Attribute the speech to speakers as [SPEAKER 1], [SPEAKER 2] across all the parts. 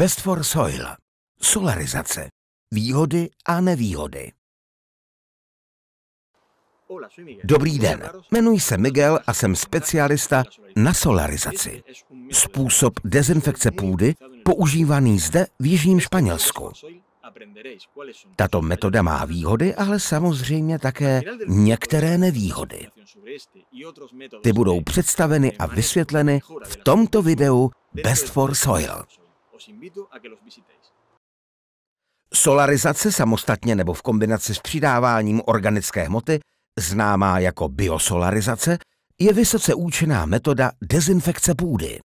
[SPEAKER 1] Best for Soil. Solarizace. Výhody a nevýhody. Dobrý den, jmenuji se Miguel a jsem specialista na solarizaci. Způsob dezinfekce půdy používaný zde v Jižním Španělsku. Tato metoda má výhody, ale samozřejmě také některé nevýhody. Ty budou představeny a vysvětleny v tomto videu Best for Soil os invito a que los visitéis. Solarizace samostatně nebo v kombinaci s přidáváním organické hmoty, známá jako biosolarizace, je vysoce účinná metoda dezinfekce půdy.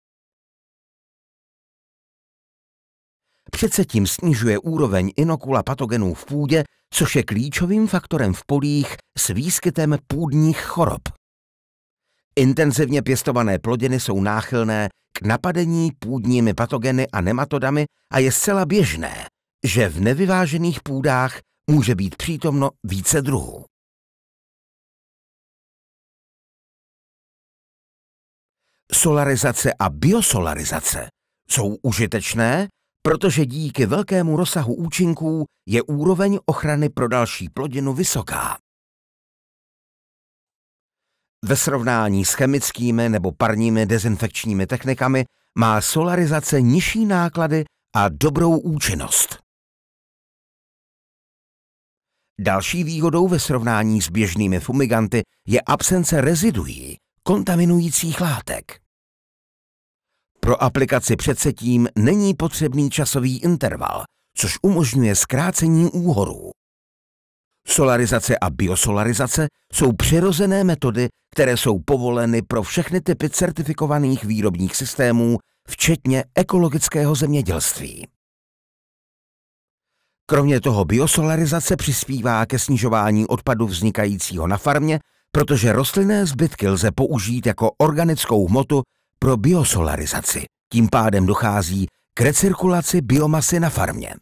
[SPEAKER 1] Přece tím snižuje úroveň inokula patogenů v půdě, což je klíčovým faktorem v polích s výskytem půdních chorob. Intenzivně pěstované plodiny jsou náchylné k napadení půdními patogeny a nematodami a je zcela běžné, že v nevyvážených půdách může být přítomno více druhů. Solarizace a biosolarizace jsou užitečné, protože díky velkému rozsahu účinků je úroveň ochrany pro další plodinu vysoká. Ve srovnání s chemickými nebo parními dezinfekčními technikami má solarizace nižší náklady a dobrou účinnost. Další výhodou ve srovnání s běžnými fumiganty je absence reziduí, kontaminujících látek. Pro aplikaci předsetím není potřebný časový interval, což umožňuje zkrácení úhorů. Solarizace a biosolarizace jsou přirozené metody, které jsou povoleny pro všechny typy certifikovaných výrobních systémů, včetně ekologického zemědělství. Kromě toho biosolarizace přispívá ke snižování odpadu vznikajícího na farmě, protože rostlinné zbytky lze použít jako organickou hmotu pro biosolarizaci. Tím pádem dochází k recirkulaci biomasy na farmě.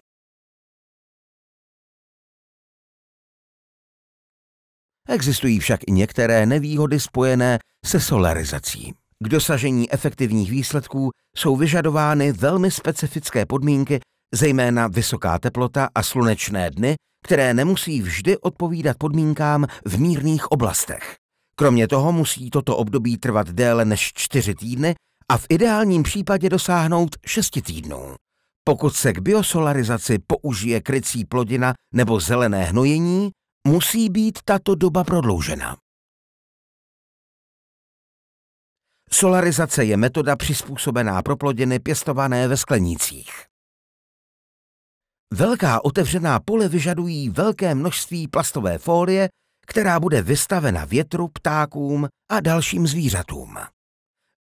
[SPEAKER 1] Existují však i některé nevýhody spojené se solarizací. K dosažení efektivních výsledků jsou vyžadovány velmi specifické podmínky, zejména vysoká teplota a slunečné dny, které nemusí vždy odpovídat podmínkám v mírných oblastech. Kromě toho musí toto období trvat déle než čtyři týdny a v ideálním případě dosáhnout šesti týdnů. Pokud se k biosolarizaci použije krycí plodina nebo zelené hnojení, musí být tato doba prodloužena. Solarizace je metoda přizpůsobená pro plodiny pěstované ve sklenících. Velká otevřená pole vyžadují velké množství plastové fólie, která bude vystavena větru, ptákům a dalším zvířatům.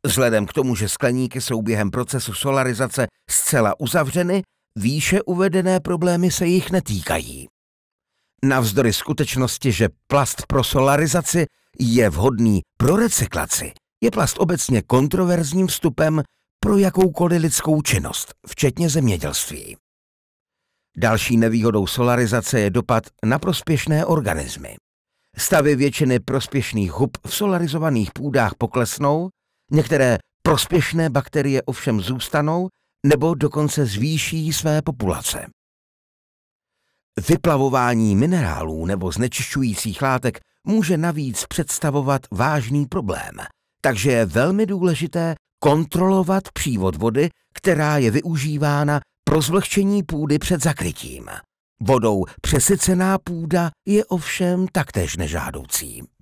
[SPEAKER 1] Vzhledem k tomu, že skleníky jsou během procesu solarizace zcela uzavřeny, výše uvedené problémy se jich netýkají. Navzdory skutečnosti, že plast pro solarizaci je vhodný pro recyklaci, je plast obecně kontroverzním vstupem pro jakoukoliv lidskou činnost, včetně zemědělství. Další nevýhodou solarizace je dopad na prospěšné organismy. Stavy většiny prospěšných hub v solarizovaných půdách poklesnou, některé prospěšné bakterie ovšem zůstanou nebo dokonce zvýší své populace. Vyplavování minerálů nebo znečišťujících látek může navíc představovat vážný problém, takže je velmi důležité kontrolovat přívod vody, která je využívána pro zvlhčení půdy před zakrytím. Vodou přesycená půda je ovšem taktéž nežádoucí.